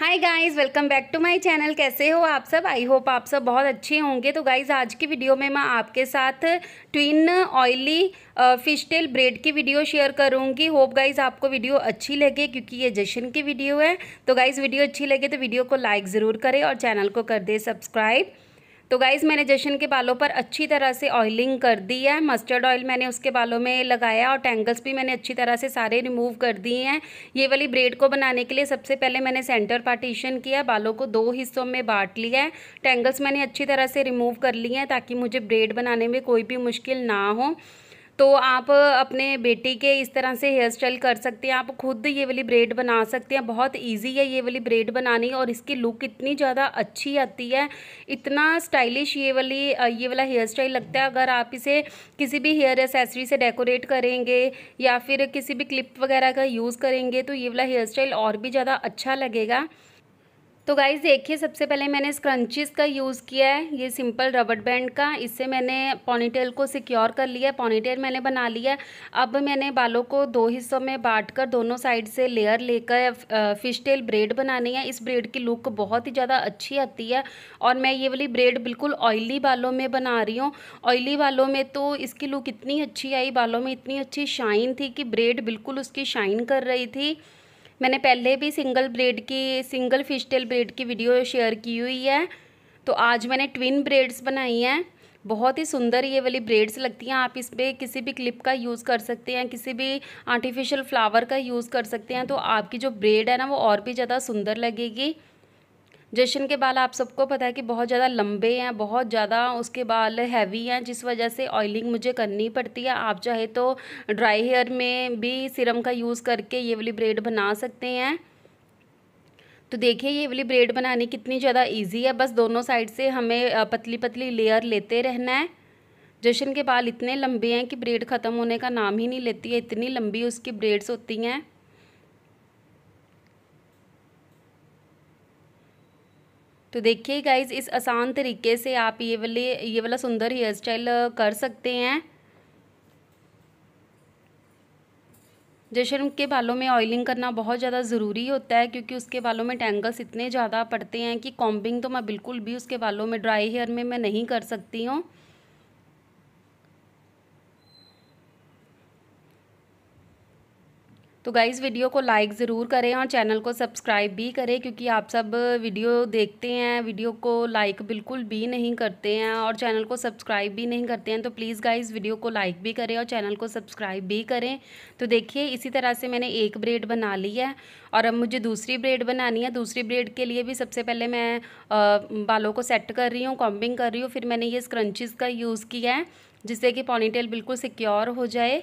hi guys welcome back to my channel कैसे हो आप सब आई होप आप सब बहुत अच्छे होंगे तो गाइस आज की वीडियो में मैं आपके साथ twin oily fish tail bread की वीडियो शेयर करूंगी होप गाइस आपको वीडियो अच्छी लगे क्योंकि ये जश्न की वीडियो है तो गाइस वीडियो अच्छी लगे तो वीडियो को लाइक ज़रूर करें और चैनल को कर दे सब्सक्राइब तो गाइज़ मैंने जशन के बालों पर अच्छी तरह से ऑयलिंग कर दी है मस्टर्ड ऑयल मैंने उसके बालों में लगाया और टेंगल्स भी मैंने अच्छी तरह से सारे रिमूव कर दिए हैं ये वाली ब्रेड को बनाने के लिए सबसे पहले मैंने सेंटर पार्टीशन किया बालों को दो हिस्सों में बांट लिया है टेंगल्स मैंने अच्छी तरह से रिमूव कर लिए हैं ताकि मुझे ब्रेड बनाने में कोई भी मुश्किल ना हो तो आप अपने बेटी के इस तरह से हेयर स्टाइल कर सकते हैं आप खुद ये वाली ब्रेड बना सकते हैं बहुत इजी है ये वाली ब्रेड बनानी और इसकी लुक इतनी ज़्यादा अच्छी आती है इतना स्टाइलिश ये वाली ये वाला हेयर स्टाइल लगता है अगर आप इसे किसी भी हेयर एसेसरी से डेकोरेट करेंगे या फिर किसी भी क्लिप वगैरह का यूज़ करेंगे तो ये वाला हेयर स्टाइल और भी ज़्यादा अच्छा लगेगा तो गाइज़ देखिए सबसे पहले मैंने स्क्रंचिस का यूज़ किया है ये सिंपल रबड़ बैंड का इससे मैंने पॉनीटेल को सिक्योर कर लिया है पॉनीटेल मैंने बना लिया है अब मैंने बालों को दो हिस्सों में बांट कर दोनों साइड से लेयर लेकर फिश टेल ब्रेड बनानी है इस ब्रेड की लुक बहुत ही ज़्यादा अच्छी आती है और मैं ये वाली ब्रेड बिल्कुल ऑयली बालों में बना रही हूँ ऑयली बालों में तो इसकी लुक इतनी अच्छी आई बालों में इतनी अच्छी शाइन थी कि ब्रेड बिल्कुल उसकी शाइन कर रही थी मैंने पहले भी सिंगल ब्रेड की सिंगल फिश टेल ब्रेड की वीडियो शेयर की हुई है तो आज मैंने ट्विन ब्रेड्स बनाई हैं बहुत ही सुंदर ये वाली ब्रेड्स लगती हैं आप इस पर किसी भी क्लिप का यूज़ कर सकते हैं किसी भी आर्टिफिशियल फ्लावर का यूज़ कर सकते हैं तो आपकी जो ब्रेड है ना वो और भी ज़्यादा सुंदर लगेगी जशन के बाल आप सबको पता है कि बहुत ज़्यादा लंबे हैं बहुत ज़्यादा उसके बाल हैवी हैं जिस वजह से ऑयलिंग मुझे करनी पड़ती है आप चाहे तो ड्राई हेयर में भी सिरम का यूज़ करके ये वाली ब्रेड बना सकते हैं तो देखिए ये वाली ब्रेड बनानी कितनी ज़्यादा ईजी है बस दोनों साइड से हमें पतली पतली लेयर लेते रहना है जशन के बाल इतने लंबे हैं कि ब्रेड ख़त्म होने का नाम ही नहीं लेती है इतनी लंबी उसकी ब्रेड्स होती हैं तो देखिए गाइज इस आसान तरीके से आप ये वाले ये वाला सुंदर हेयर स्टाइल कर सकते हैं जैसे के बालों में ऑयलिंग करना बहुत ज़्यादा ज़रूरी होता है क्योंकि उसके बालों में टैंगल्स इतने ज़्यादा पड़ते हैं कि कॉम्बिंग तो मैं बिल्कुल भी उसके बालों में ड्राई हेयर में मैं नहीं कर सकती हूँ तो गाइज़ वीडियो को लाइक ज़रूर करें और चैनल को सब्सक्राइब भी करें क्योंकि आप सब वीडियो देखते हैं वीडियो को लाइक बिल्कुल भी नहीं करते हैं और चैनल को सब्सक्राइब भी नहीं करते हैं तो प्लीज़ गाइज़ वीडियो को लाइक भी करें और चैनल को सब्सक्राइब भी करें तो देखिए इसी तरह से मैंने एक ब्रेड बना ली है और अब मुझे दूसरी ब्रेड बनानी है दूसरी ब्रेड के लिए भी सबसे पहले मैं बालों को सेट कर रही हूँ कॉम्बिंग कर रही हूँ फिर मैंने ये स्क्रंचिज़ का यूज़ किया है जिससे कि पॉनीटेल बिल्कुल सिक्योर हो जाए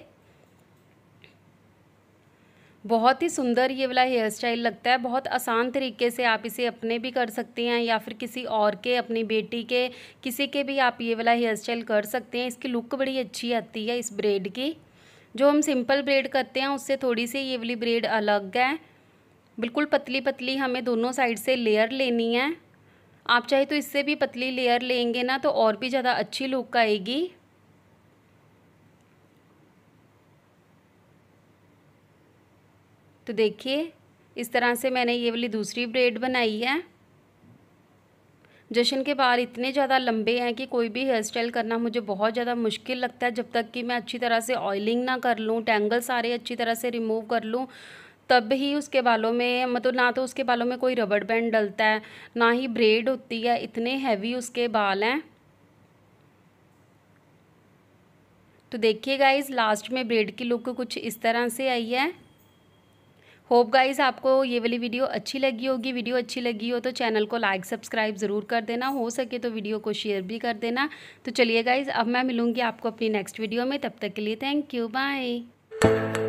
बहुत ही सुंदर ये वाला हेयर स्टाइल लगता है बहुत आसान तरीके से आप इसे अपने भी कर सकते हैं या फिर किसी और के अपनी बेटी के किसी के भी आप ये वाला हेयर स्टाइल कर सकते हैं इसकी लुक बड़ी अच्छी आती है इस ब्रेड की जो हम सिंपल ब्रेड करते हैं उससे थोड़ी सी ये वाली ब्रेड अलग है बिल्कुल पतली पतली हमें दोनों साइड से लेयर लेनी है आप चाहे तो इससे भी पतली लेयर लेंगे ना तो और भी ज़्यादा अच्छी लुक आएगी तो देखिए इस तरह से मैंने ये वाली दूसरी ब्रेड बनाई है जशन के बाल इतने ज़्यादा लंबे हैं कि कोई भी हेयर स्टाइल करना मुझे बहुत ज़्यादा मुश्किल लगता है जब तक कि मैं अच्छी तरह से ऑयलिंग ना कर लूँ टैंगल सारे अच्छी तरह से रिमूव कर लूँ तब ही उसके बालों में मतलब ना तो उसके बालों में कोई रबड़ बैंड डलता है ना ही ब्रेड होती है इतने हैवी उसके बाल हैं तो देखिए गाइज लास्ट में ब्रेड की लुक कुछ इस तरह से आई है होप गाइज आपको ये वाली वीडियो अच्छी लगी होगी वीडियो अच्छी लगी हो तो चैनल को लाइक सब्सक्राइब ज़रूर कर देना हो सके तो वीडियो को शेयर भी कर देना तो चलिए गाइज़ अब मैं मिलूँगी आपको अपनी नेक्स्ट वीडियो में तब तक के लिए थैंक यू बाय